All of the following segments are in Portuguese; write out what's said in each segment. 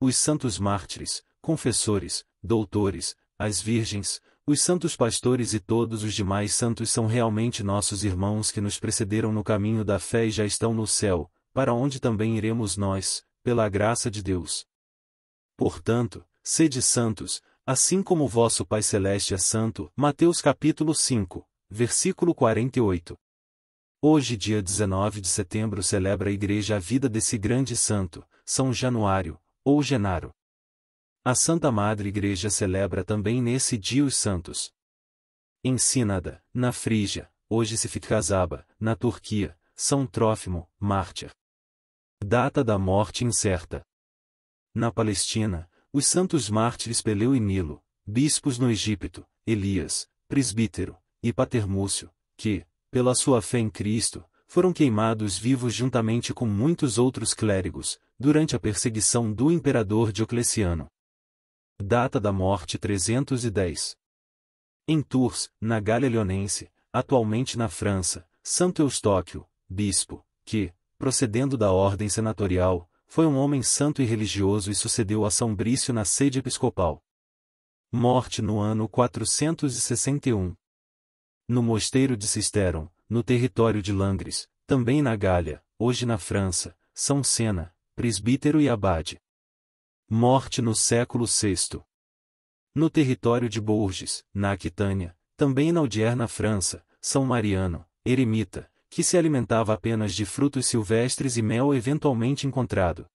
os santos mártires, confessores, doutores, as virgens, os santos pastores e todos os demais santos são realmente nossos irmãos que nos precederam no caminho da fé e já estão no céu, para onde também iremos nós, pela graça de Deus. Portanto, sede santos, assim como vosso Pai celeste é santo. Mateus capítulo 5, versículo 48. Hoje, dia 19 de setembro, celebra a igreja a vida desse grande santo, São Januário, ou Genaro. A Santa Madre Igreja celebra também nesse dia os santos. Em Sínada, na Frígia, hoje se Zaba, na Turquia, São Trófimo, mártir. Data da morte incerta. Na Palestina, os santos mártires Peleu e Nilo, bispos no Egito, Elias, presbítero, e Patermúcio, que, pela sua fé em Cristo, foram queimados vivos juntamente com muitos outros clérigos, durante a perseguição do imperador Diocleciano. Data da morte 310. Em Tours, na Galia Leonense, atualmente na França, Santo Eustóquio, bispo, que, procedendo da ordem senatorial, foi um homem santo e religioso e sucedeu a São Brício na sede episcopal. Morte no ano 461. No mosteiro de Cisteron, no território de Langres, também na Gália, hoje na França, São Sena, presbítero e abade. Morte no século VI. No território de Bourges, na Aquitânia, também na Audier na França, São Mariano, eremita, que se alimentava apenas de frutos silvestres e mel eventualmente encontrado.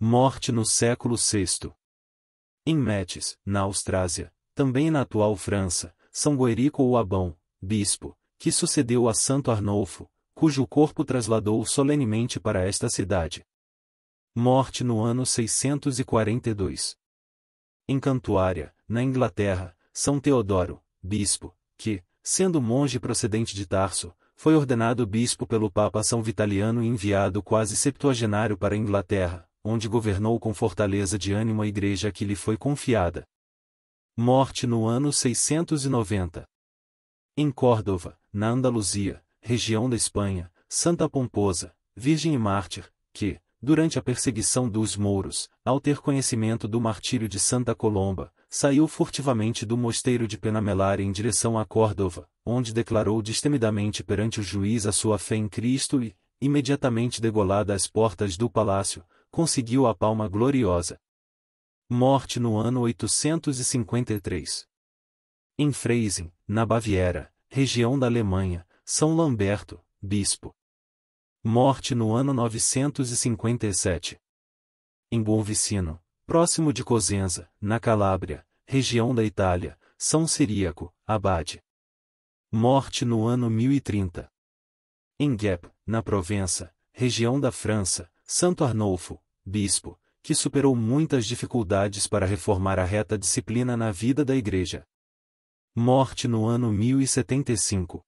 Morte no século VI. Em Metz, na Austrásia, também na atual França, São Guerico ou Abão, bispo, que sucedeu a Santo Arnolfo, cujo corpo trasladou solenemente para esta cidade. Morte no ano 642. Em Cantuária, na Inglaterra, São Teodoro, bispo, que, sendo monge procedente de Tarso, foi ordenado bispo pelo Papa São Vitaliano e enviado quase septuagenário para a Inglaterra, onde governou com fortaleza de ânimo a igreja que lhe foi confiada. Morte no ano 690. Em Córdoba, na Andaluzia, região da Espanha, Santa Pomposa, Virgem e Mártir, que, durante a perseguição dos mouros, ao ter conhecimento do martírio de Santa Colomba, saiu furtivamente do mosteiro de Penamelar em direção a Córdoba, onde declarou destemidamente perante o juiz a sua fé em Cristo e, imediatamente degolada às portas do palácio, conseguiu a palma gloriosa. Morte no ano 853. Em Freising, na Baviera, região da Alemanha, São Lamberto, bispo. Morte no ano 957. Em Buonvicino, próximo de Cosenza, na Calábria, região da Itália, São Siríaco, abade. Morte no ano 1030. Em Gap, na Provença, região da França, Santo Arnolfo, bispo, que superou muitas dificuldades para reformar a reta disciplina na vida da Igreja. Morte no ano 1075.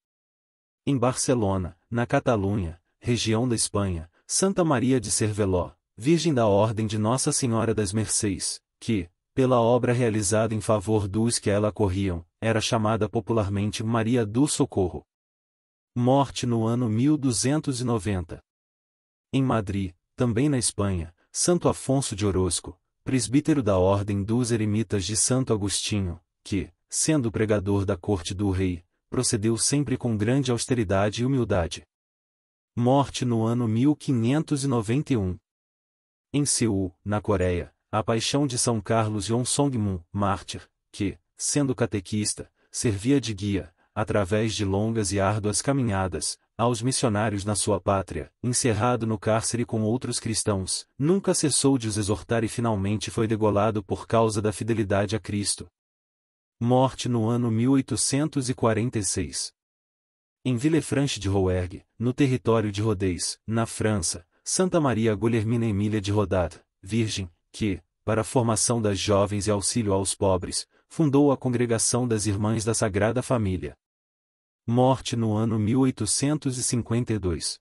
Em Barcelona, na Catalunha, região da Espanha, Santa Maria de Cerveló, Virgem da Ordem de Nossa Senhora das Mercês, que, pela obra realizada em favor dos que ela corriam, era chamada popularmente Maria do Socorro. Morte no ano 1290. Em Madrid, também na Espanha, Santo Afonso de Orozco, presbítero da Ordem dos Eremitas de Santo Agostinho, que, sendo pregador da corte do rei, procedeu sempre com grande austeridade e humildade. Morte no ano 1591. Em Seul, na Coreia, a paixão de São Carlos Yonsong-mun, mártir, que, sendo catequista, servia de guia, através de longas e árduas caminhadas, aos missionários na sua pátria, encerrado no cárcere com outros cristãos, nunca cessou de os exortar e finalmente foi degolado por causa da fidelidade a Cristo, morte no ano 1846. Em Villefranche de Rouergue, no território de Rodez, na França, Santa Maria Guilhermina Emília de Rodat, virgem, que, para a formação das jovens e auxílio aos pobres, fundou a Congregação das Irmãs da Sagrada Família. Morte no ano 1852.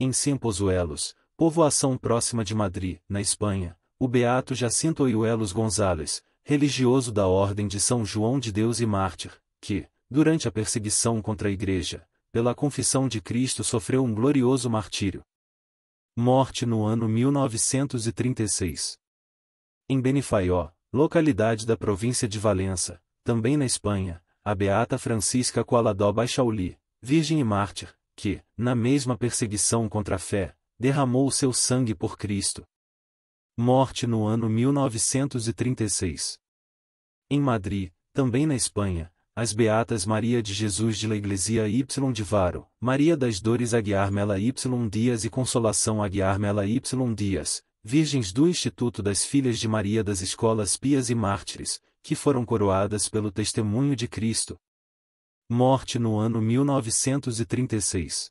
Em Sempozuelos, povoação próxima de Madrid, na Espanha, o beato Jacinto Oiuelos Gonzalez, religioso da Ordem de São João de Deus e mártir, que, durante a perseguição contra a Igreja, pela confissão de Cristo sofreu um glorioso martírio. Morte no ano 1936. Em Benifaió, localidade da província de Valença, também na Espanha, a beata Francisca Coaladó Baixauli, virgem e mártir, que, na mesma perseguição contra a fé, derramou o seu sangue por Cristo, morte no ano 1936. Em Madrid, também na Espanha, as beatas Maria de Jesus de la Iglesia y de Varo, Maria das Dores Aguiar Mela y Dias e Consolação Aguiar Mela y Dias, virgens do Instituto das Filhas de Maria das Escolas Pias e Mártires, que foram coroadas pelo testemunho de Cristo. Morte no ano 1936.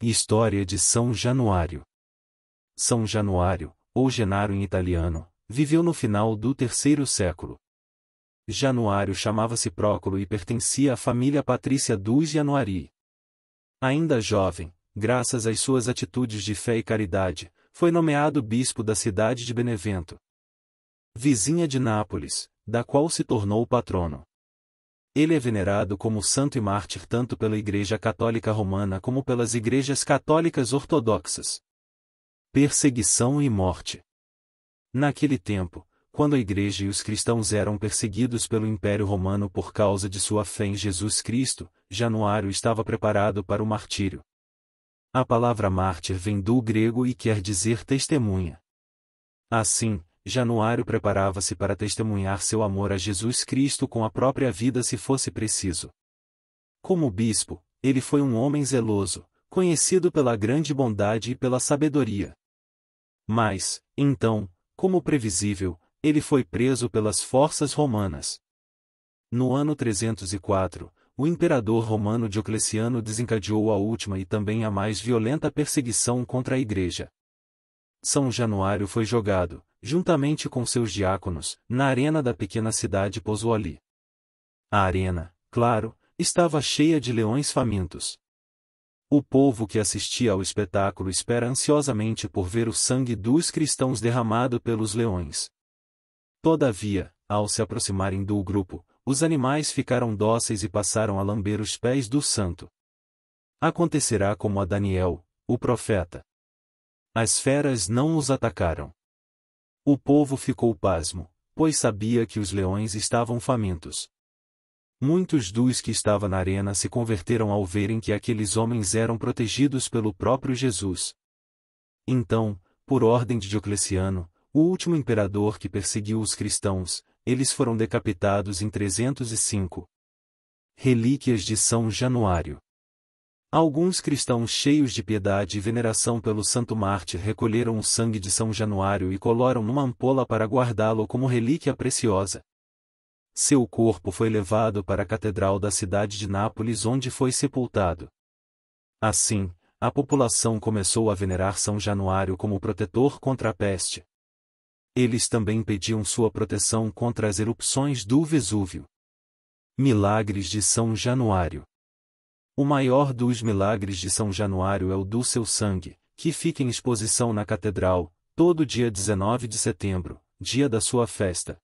História de São Januário. São Januário, ou Genaro em italiano, viveu no final do terceiro século. Januário chamava-se Próculo e pertencia à família patrícia dos Januari. Ainda jovem, graças às suas atitudes de fé e caridade, foi nomeado bispo da cidade de Benevento. Vizinha de Nápoles, da qual se tornou patrono. Ele é venerado como santo e mártir tanto pela Igreja Católica Romana como pelas igrejas católicas ortodoxas perseguição e morte. Naquele tempo, quando a Igreja e os cristãos eram perseguidos pelo Império Romano por causa de sua fé em Jesus Cristo, Januário estava preparado para o martírio. A palavra mártir vem do grego e quer dizer testemunha. Assim, Januário preparava-se para testemunhar seu amor a Jesus Cristo com a própria vida se fosse preciso. Como bispo, ele foi um homem zeloso, conhecido pela grande bondade e pela sabedoria. Mas, então, como previsível, ele foi preso pelas forças romanas. No ano 304, o imperador romano Diocleciano desencadeou a última e também a mais violenta perseguição contra a Igreja. São Januário foi jogado, juntamente com seus diáconos, na arena da pequena cidade Pozzuoli. A arena, claro, estava cheia de leões famintos. O povo que assistia ao espetáculo espera ansiosamente por ver o sangue dos cristãos derramado pelos leões. Todavia, ao se aproximarem do grupo, os animais ficaram dóceis e passaram a lamber os pés do santo. Acontecerá como a Daniel, o profeta. As feras não os atacaram. O povo ficou pasmo, pois sabia que os leões estavam famintos. Muitos dos que estavam na arena se converteram ao verem que aqueles homens eram protegidos pelo próprio Jesus. Então, por ordem de Diocleciano, o último imperador que perseguiu os cristãos, eles foram decapitados em 305. Relíquias de São Januário Alguns cristãos cheios de piedade e veneração pelo santo mártir recolheram o sangue de São Januário e colaram numa ampola para guardá-lo como relíquia preciosa. Seu corpo foi levado para a catedral da cidade de Nápoles onde foi sepultado. Assim, a população começou a venerar São Januário como protetor contra a peste. Eles também pediam sua proteção contra as erupções do Vesúvio. Milagres de São Januário O maior dos milagres de São Januário é o do seu sangue, que fica em exposição na catedral, todo dia 19 de setembro, dia da sua festa,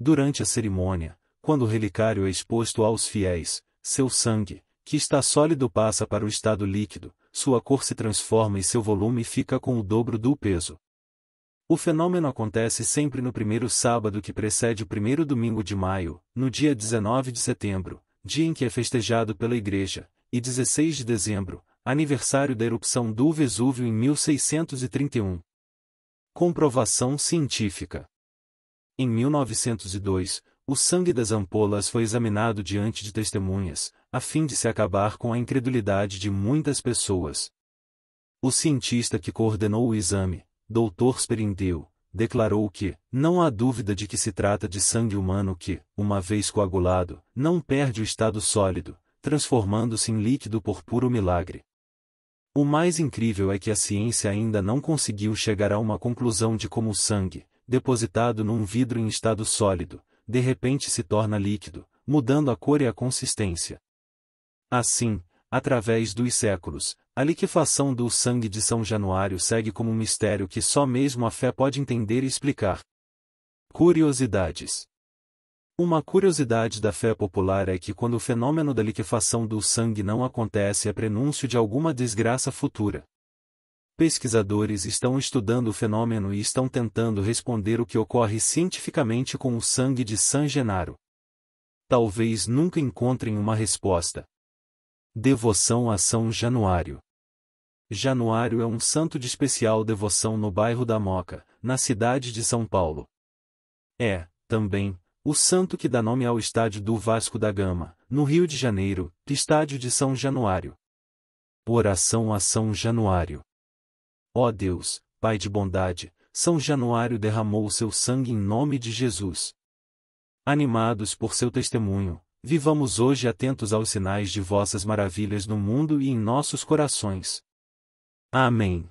Durante a cerimônia, quando o relicário é exposto aos fiéis, seu sangue, que está sólido passa para o estado líquido, sua cor se transforma e seu volume fica com o dobro do peso. O fenômeno acontece sempre no primeiro sábado que precede o primeiro domingo de maio, no dia 19 de setembro, dia em que é festejado pela Igreja, e 16 de dezembro, aniversário da erupção do Vesúvio em 1631. Comprovação científica em 1902, o sangue das ampolas foi examinado diante de testemunhas, a fim de se acabar com a incredulidade de muitas pessoas. O cientista que coordenou o exame, Dr. Sperindeu, declarou que, não há dúvida de que se trata de sangue humano que, uma vez coagulado, não perde o estado sólido, transformando-se em líquido por puro milagre. O mais incrível é que a ciência ainda não conseguiu chegar a uma conclusão de como o sangue, depositado num vidro em estado sólido, de repente se torna líquido, mudando a cor e a consistência. Assim, através dos séculos, a liquefação do sangue de São Januário segue como um mistério que só mesmo a fé pode entender e explicar. Curiosidades Uma curiosidade da fé popular é que quando o fenômeno da liquefação do sangue não acontece é prenúncio de alguma desgraça futura pesquisadores estão estudando o fenômeno e estão tentando responder o que ocorre cientificamente com o sangue de San Genaro. Talvez nunca encontrem uma resposta. Devoção a São Januário. Januário é um santo de especial devoção no bairro da Moca, na cidade de São Paulo. É, também, o santo que dá nome ao estádio do Vasco da Gama, no Rio de Janeiro, estádio de São Januário. Oração a São Januário. Ó Deus, Pai de bondade, São Januário derramou o seu sangue em nome de Jesus. Animados por seu testemunho, vivamos hoje atentos aos sinais de vossas maravilhas no mundo e em nossos corações. Amém.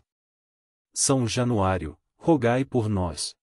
São Januário, rogai por nós.